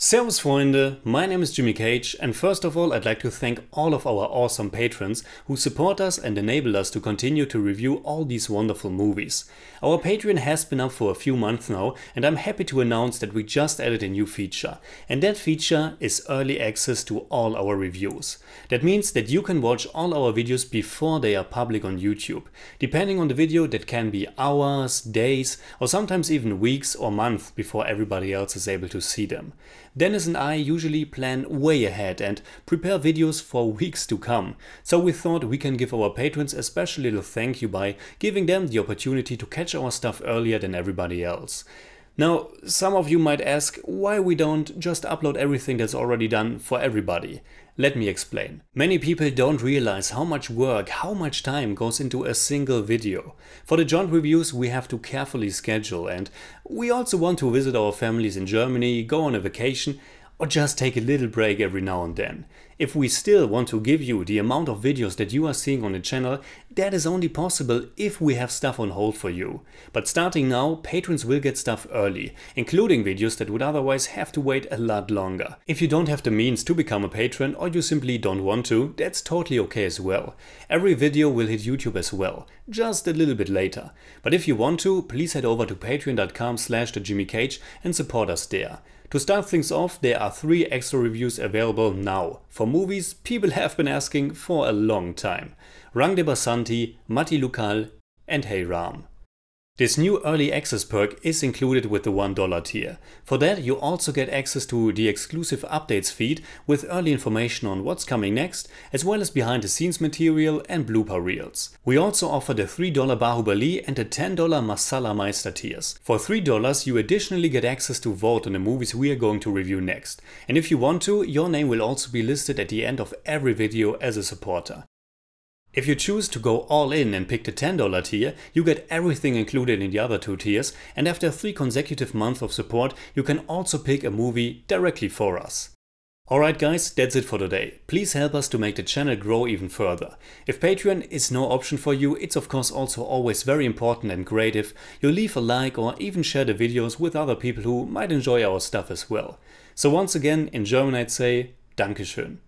Servus Freunde, my name is Jimmy Cage and first of all I'd like to thank all of our awesome patrons who support us and enable us to continue to review all these wonderful movies. Our Patreon has been up for a few months now and I'm happy to announce that we just added a new feature. And that feature is early access to all our reviews. That means that you can watch all our videos before they are public on YouTube. Depending on the video that can be hours, days or sometimes even weeks or months before everybody else is able to see them. Dennis and I usually plan way ahead and prepare videos for weeks to come, so we thought we can give our patrons a special little thank you by giving them the opportunity to catch our stuff earlier than everybody else. Now, some of you might ask why we don't just upload everything that's already done for everybody. Let me explain. Many people don't realize how much work, how much time goes into a single video. For the joint reviews we have to carefully schedule and we also want to visit our families in Germany, go on a vacation or just take a little break every now and then. If we still want to give you the amount of videos that you are seeing on the channel, that is only possible if we have stuff on hold for you. But starting now, patrons will get stuff early, including videos that would otherwise have to wait a lot longer. If you don't have the means to become a patron or you simply don't want to, that's totally okay as well. Every video will hit YouTube as well, just a little bit later. But if you want to, please head over to patreon.com slash thejimmycage and support us there. To start things off, there are three extra reviews available now for movies people have been asking for a long time. Rang de Basanti, Mati Lukal and Hey Ram. This new early access perk is included with the $1 tier. For that you also get access to the exclusive updates feed with early information on what's coming next, as well as behind the scenes material and blooper reels. We also offer the $3 Bahubali and the $10 Masala Meister tiers. For $3 you additionally get access to vote on the movies we are going to review next. And if you want to, your name will also be listed at the end of every video as a supporter. If you choose to go all in and pick the $10 tier, you get everything included in the other two tiers, and after three consecutive months of support, you can also pick a movie directly for us. Alright guys, that's it for today. Please help us to make the channel grow even further. If Patreon is no option for you, it's of course also always very important and great if you leave a like or even share the videos with other people who might enjoy our stuff as well. So once again, in German I'd say Dankeschön.